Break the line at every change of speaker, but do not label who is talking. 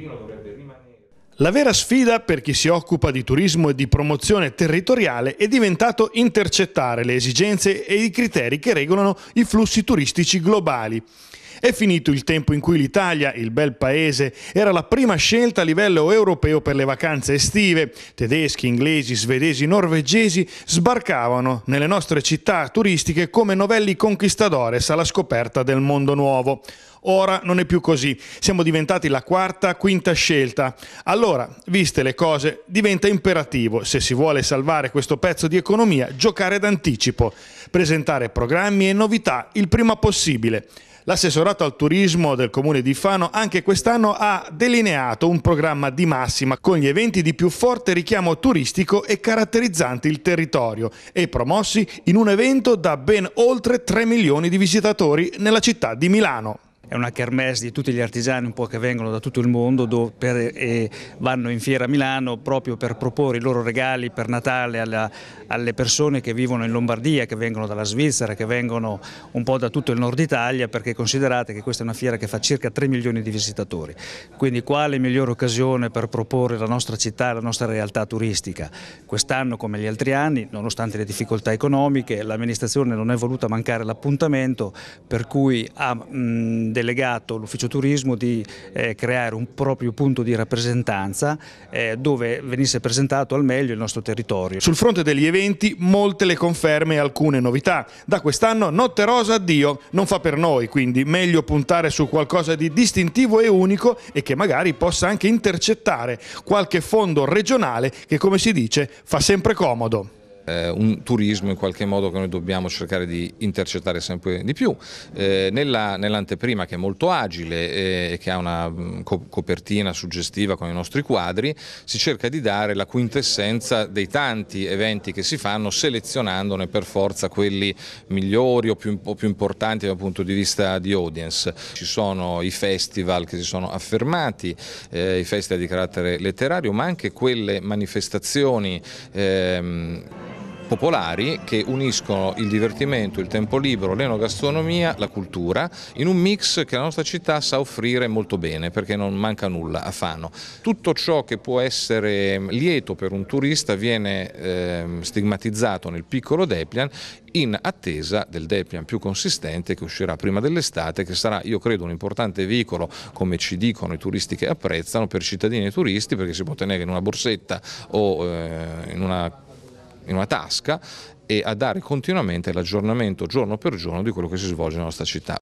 Pino dovrebbe rimanere. La vera sfida per chi si occupa di turismo e di promozione territoriale è diventato intercettare le esigenze e i criteri che regolano i flussi turistici globali. È finito il tempo in cui l'Italia, il bel paese, era la prima scelta a livello europeo per le vacanze estive. Tedeschi, inglesi, svedesi, norvegesi sbarcavano nelle nostre città turistiche come novelli conquistadores alla scoperta del mondo nuovo. Ora non è più così, siamo diventati la quarta, quinta scelta. Allora, viste le cose, diventa imperativo, se si vuole salvare questo pezzo di economia, giocare d'anticipo, presentare programmi e novità il prima possibile. L'assessorato al turismo del comune di Fano anche quest'anno ha delineato un programma di massima con gli eventi di più forte richiamo turistico e caratterizzanti il territorio e promossi in un evento da ben oltre 3 milioni di visitatori nella città di Milano
è una kermesse di tutti gli artigiani un po' che vengono da tutto il mondo dove, per, e vanno in fiera a Milano proprio per proporre i loro regali per Natale alla, alle persone che vivono in Lombardia, che vengono dalla Svizzera, che vengono un po' da tutto il nord Italia perché considerate che questa è una fiera che fa circa 3 milioni di visitatori, quindi quale migliore occasione per proporre la nostra città, la nostra realtà turistica. Quest'anno come gli altri anni, nonostante le difficoltà economiche, l'amministrazione non è voluta mancare l'appuntamento per cui ha... Mh, delegato l'ufficio turismo di eh, creare un proprio punto di rappresentanza eh, dove venisse presentato al meglio il nostro territorio.
Sul fronte degli eventi molte le conferme e alcune novità. Da quest'anno Notte Rosa addio non fa per noi, quindi meglio puntare su qualcosa di distintivo e unico e che magari possa anche intercettare qualche fondo regionale che come si dice fa sempre comodo
eh, un turismo in qualche modo che noi dobbiamo cercare di intercettare sempre di più. Eh, Nell'anteprima nell che è molto agile eh, e che ha una mm, co copertina suggestiva con i nostri quadri, si cerca di dare la quintessenza dei tanti eventi che si fanno selezionandone per forza quelli migliori o più, o più importanti dal punto di vista di audience. Ci sono i festival che si sono affermati, eh, i festival di carattere letterario, ma anche quelle manifestazioni ehm, popolari che uniscono il divertimento, il tempo libero, l'enogastronomia, la cultura in un mix che la nostra città sa offrire molto bene perché non manca nulla a Fano. Tutto ciò che può essere ehm, lieto per un turista viene eh, stigmatizzato nel piccolo Deplian in attesa del Deplian più consistente che uscirà prima dell'estate che sarà io credo un importante veicolo come ci dicono i turisti che apprezzano per cittadini e turisti perché si può tenere in una borsetta o eh, in una in una tasca e a dare continuamente
l'aggiornamento giorno per giorno di quello che si svolge nella nostra città.